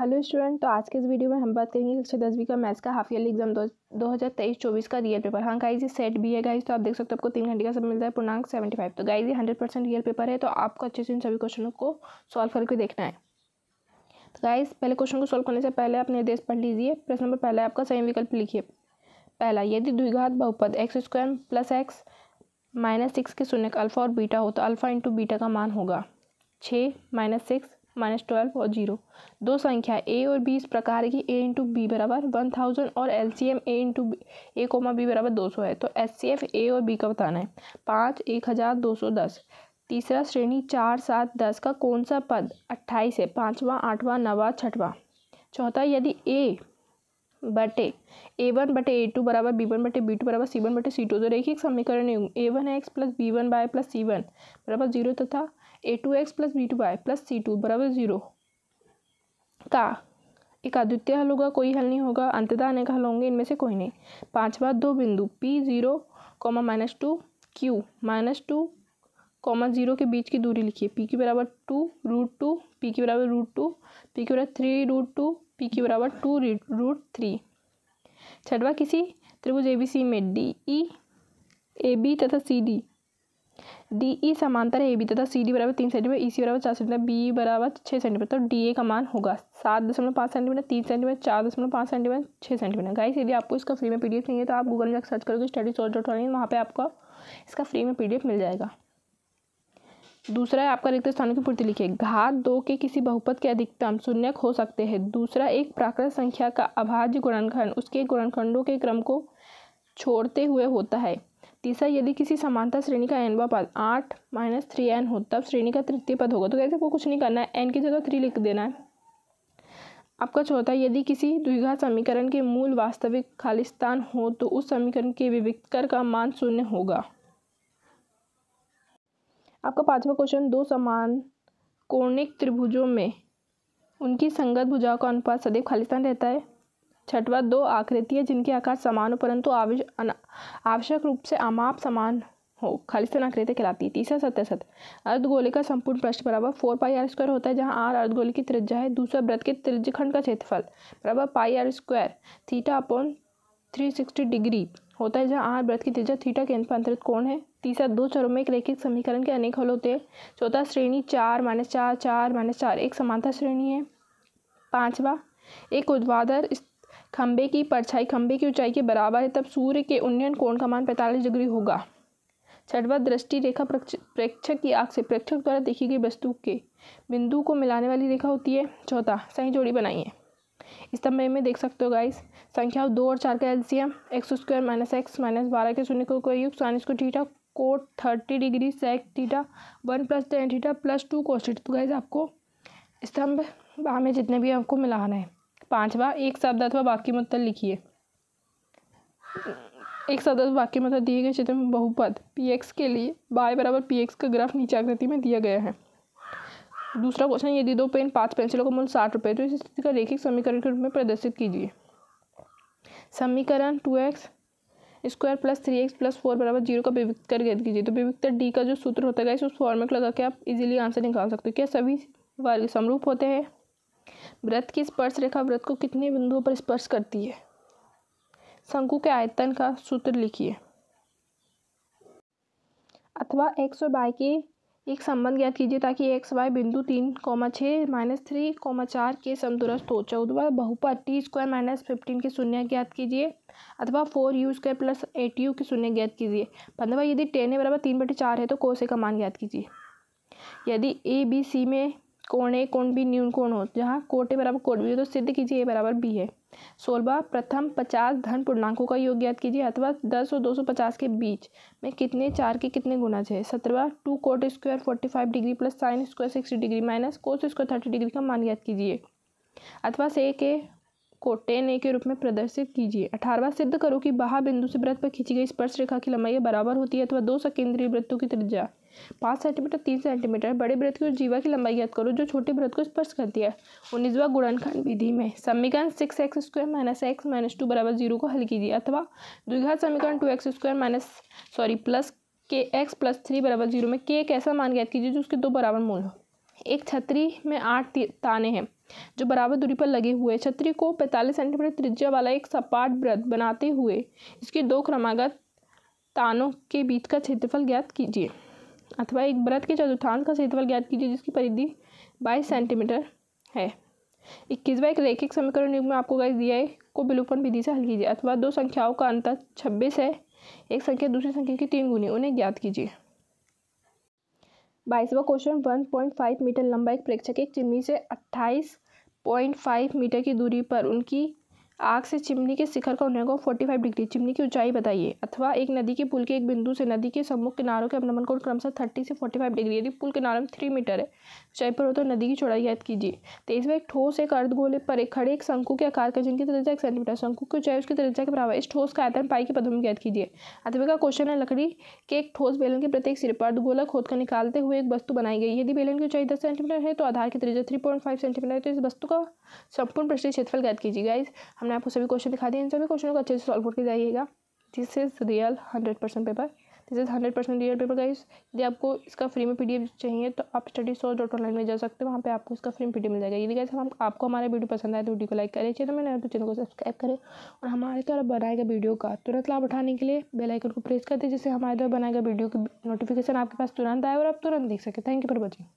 hello student तो आज के इस वीडियो में हम बात करेंगे कक्षा दसवीं का मैथ्स का हाफ ईयरली एग्जाम दो हज़ार तेईस चौबीस का रियल पेपर हाँ गाइज ये सेट भी है गाइज तो आप देख सकते हो आपको तीन घंटे का सब मिलता है पूर्णांक सेवेंटी फाइव तो गाइज ये हंड्रेड परसेंट रियल पेपर है तो आपको अच्छे से इन सभी क्वेश्चनों को सॉल्व करके देखना है तो गाइज पहले क्वेश्चन को सॉल्व करने से पहले आप निर्देश पढ़ लीजिए प्रश्न नंबर पहला आपका सही विकल्प लिखिए पहला यदि द्विघात बहुपद X square plus X minus six के शून्य का अल्फा और बीटा हो तो अल्फा इंटू बीटा का मान होगा छः माइनस सिक्स माइनस ट्वेल्व और जीरो दो संख्या ए और बी इस प्रकार की ए इंटू बी बराबर वन थाउजेंड और L C M A into A comma B बराबर दो सौ है तो एस सी एफ ए और बी का बताना है पाँच एक हज़ार दो सौ दस तीसरा श्रेणी चार सात दस का कौन सा पद अट्ठाईस है पाँचवा आठवा नवा छठवा चौथा यदि ए बटे ए वन बटे ए टू बराबर बी वन बटे बी टू बराबर सी वन बटे सी टू तो एक समीकरण A one X plus B one by plus C one बराबर जीरो तथा A two X plus B two Y plus C two बराबर जीरो का एक अद्वितीय हल होगा कोई हल नहीं होगा अंततः अनेक हल होंगे इनमें से कोई नहीं पांचवा दो बिंदु P zero comma minus two Q minus two comma zero के बीच की दूरी लिखिए पी के बराबर टू रूट टू पी के बराबर रूट टू पी के बराबर थ्री रूट टू पी के बराबर टू रूट थ्री छठवा किसी त्रिभुज ए बी सी में डी ई ए बी तथा सी डी डी ई समांतर है ए बी तथा सी डी बराबर तीन सेंटीमीटर ई सी बराबर चार सेंटीमीटर बी बराबर छः सेंटीमीटर तो डी ए का मान होगा सात दशमलव पाँच सेंटीमीटर तीन सेंटीमीटर चार दशमलव पाँच सेंटीमीटर छः सेंटीमीटर गाइस यदि आपको इसका फ्री में पी डी एफ नहीं है तो आप गूगल में सर्च करोगे स्टडी सोर्स डॉट ऑनलाइन वहाँ पर आपको इसका फ्री में पी डी एफ मिल जाएगा दूसरा है आपका रिक्त स्थानों की पूर्ति लिखिए घात दो के किसी बहुपद के अधिकतम शून्यक हो सकते हैं दूसरा एक प्राकृत संख्या का अभाज्य गुणनखंड उसके गुणनखंडों के क्रम को छोड़ते हुए होता है तीसरा यदि किसी समानता श्रेणी का एनवा पद आठ माइनस थ्री एन हो तब श्रेणी का तृतीय पद होगा तो कैसे वो कुछ नहीं करना है एन की जगह थ्री लिख देना है आपका चौथा यदि किसी द्विघात समीकरण के मूल वास्तविक खालिस्तान हो तो उस समीकरण के विविक्तर का मान शून्य होगा आपका पांचवा क्वेश्चन दो समान कोणिक त्रिभुजों में उनकी संगत भुजाओं का अनुपात सदैव खालिस्तान रहता है छठवा दो आकृति है जिनके आकार समान हो परंतु आवश्यक रूप से अमाप समान हो खालिस्तान आकृति कहलाती है तीसरा सत्य सत्य अर्धगोले का संपूर्ण पृष्ठ बराबर फोर पाई आर स्क्वायर होता है जहाँ आर अर्धगोले की त्रिज्या है दूसरा व्रत के त्रिज्यखंड का क्षेत्रफल बराबर pi R square theta upon three sixty degree होता है जहाँ आर व्रत की त्रिज्या थीटा केंद्र पर अंतरित कोण है तीसरा दो चरों में एक रैखिक समीकरण के अनेक हल होते हैं चौथा श्रेणी चार माइनस चार चार माइनस चार एक समानता श्रेणी है पाँचवा एक उद्वादर खम्भे की परछाई खंबे की ऊंचाई के बराबर है तब सूर्य के उन्नयन कोण का मान पैंतालीस डिग्री होगा छठवा दृष्टि रेखा प्रेक्षक की आंख से प्रेक्षक द्वारा देखी गई वस्तु के बिंदु को मिलाने वाली रेखा होती है चौथा सही जोड़ी बनाइए इस तमरे में देख सकते हो गाइस संख्या दो और चार का LCM X square minus X minus बारह के शून्य को युग साइनस को theta cot thirty degree sec theta one plus ten theta plus two कोस्टिट तो गाइज आपको स्तंभ में जितने भी आपको मिलाना है पांचवा एक शब्द अथवा वाक्य मतलब लिखिए एक शब्द अथवा वाक्य मतलब दिए गए क्षेत्र में बहुपद पी एक्स के लिए बाय बराबर पी एक्स का ग्राफ नीचे आकृति में दिया गया है दूसरा क्वेश्चन यदि दो पेन पाँच पेंसिलों का मूल्य साठ रुपये तो इस स्थिति का रेखिक समीकरण के रूप में प्रदर्शित कीजिए समीकरण two X square plus three X plus four बराबर जीरो का कर ज्ञात कीजिए तो विविक्तर डी का जो सूत्र होता है इस फॉर्मेट लगा के आप इजीली आंसर निकाल सकते हो क्या सभी वर्ग समरूप होते हैं व्रत की स्पर्श रेखा व्रत को कितने बिंदुओं पर स्पर्श करती है शंकु के आयतन का सूत्र लिखिए अथवा एक्स और बाई के एक संबंध ज्ञात कीजिए ताकि एक्स वाई बिंदु तीन कौमा छः माइनस थ्री कौमा चार के समदुरस्त हो चौदवा बहुपद टी स्क्वायर माइनस फिफ्टीन की शून्य ज्ञात कीजिए अथवा four U square plus eight U की शून्य ज्ञात कीजिए पंद्रह यदि टेन है बराबर तीन बटे चार है तो कोसे का मान ज्ञात कीजिए यदि ए बी सी में कोण ए कोण बी न्यून कोण हो जहाँ कोट ए बराबर कोट बी हो तो सिद्ध कीजिए ए बराबर बी है सोलवा प्रथम पचास धन पूर्णांकों का योग ज्ञात कीजिए अथवा दस और दो सौ पचास के बीच में कितने चार के कितने गुना है सत्रवा two cot square forty five degree plus sine square sixty degree minus cos square thirty degree का मान ज्ञात कीजिए अथवा से के कोटेन ए के रूप में प्रदर्शित कीजिए अठारहवा सिद्ध करो कि बाहा बिंदु से व्रत पर खींची गई स्पर्श रेखा की लंबाई बराबर होती है अथवा दो सकेंद्रीय वृत्तों की त्रिज्या पाँच सेंटीमीटर तीन सेंटीमीटर बड़े व्रत की जीवा की लंबाई याद करो जो छोटे व्रत को स्पर्श करती है उन्नीसवा गुणनखंड विधि में समीकरण six X square minus X minus two बराबर जीरो को हल कीजिए अथवा द्विघात समीकरण two X square minus sorry plus K X plus three बराबर जीरो में के एक ऐसा मान याद कीजिए जो उसके दो बराबर मूल हो एक छतरी में आठ ताने हैं जो बराबर दूरी पर लगे हुए छतरी को पैंतालीस सेंटीमीटर त्रिज्या वाला एक सपाट व्रत बनाते हुए इसके दो क्रमागत तानों के बीच का क्षेत्रफल ज्ञात कीजिए अथवा एक व्रत के चतुर्थांश का क्षेत्रफल ज्ञात कीजिए जिसकी परिधि बाईस सेंटीमीटर है इक्कीसवा एक रेखिक समीकरण युग में आपको गाइस दिया है को विलोपन विधि से हल कीजिए अथवा दो संख्याओं का अंतर छब्बीस है एक संख्या दूसरी संख्या की तीन गुनी उन्हें ज्ञात कीजिए बाईसवा question one point five metre लंबा एक प्रेक्षक एक चिमनी से अट्ठाईस पॉइंट फाइव मीटर की दूरी पर उनकी आग से चिमनी के शिखर का उन्हें फोर्टी फाइव डिग्री चिमनी की ऊंचाई बताइए अथवा एक नदी के पुल के एक बिंदु से नदी के सम्मुख किनारों के अवनमन को क्रमशः थर्टी से फोर्टी फाइव डिग्री यदि पुल किनारे में थ्री मीटर है ऊंचाई पर हो तो नदी की चौड़ाई याद कीजिए तेईसवें तो एक ठोस एक अर्धगोले पर एक खड़े एक शंकु के आकार का जिनकी त्रिज्या एक सेंटीमीटर शंकु की ऊंचाई उसकी त्रिज्या के बराबर इस ठोस का आयतन पाई के पदों में याद कीजिए अथवा का क्वेश्चन है लकड़ी के एक ठोस बेलन के प्रत्येक सिर पर अर्धगोला खोद कर निकालते हुए एक वस्तु बनाई गई यदि बेलन की ऊंचाई दस सेंटीमीटर है तो आधार की त्रिज्या थ्री पॉइंट फाइव सेंटीमीटर है तो इस वस्तु का संपूर्ण प्रश्न क्षेत्रफल याद कीजिए गाइज हमने आपको सभी क्वेश्चन दिखा दिए इन सभी क्वेश्चनों को अच्छे से सॉल्व करके जाइएगा this is real hundred percent paper this is hundred percent real paper guys यदि आपको इसका फ्री में पीडीएफ चाहिए तो आप स्टडी सोर्स डॉट ऑनलाइन में जा सकते हैं वहाँ पे आपको इसका फ्री पीडीएफ मिल जाएगा यदि गाइस हम आपको हमारे वीडियो पसंद आए तो वीडियो को लाइक करें चैनल में नया तो चैनल को सब्सक्राइब करें और हमारे द्वारा बनाएगा वीडियो का तुरंत लाभ उठाने के लिए बेलाइकन को प्रेस कर दें जिससे हमारे द्वारा बनाएगा वीडियो की नोटिफिकेशन आपके पास तुरंत आए और आप तुरंत देख सकें थैंक यू फॉर वॉचिंग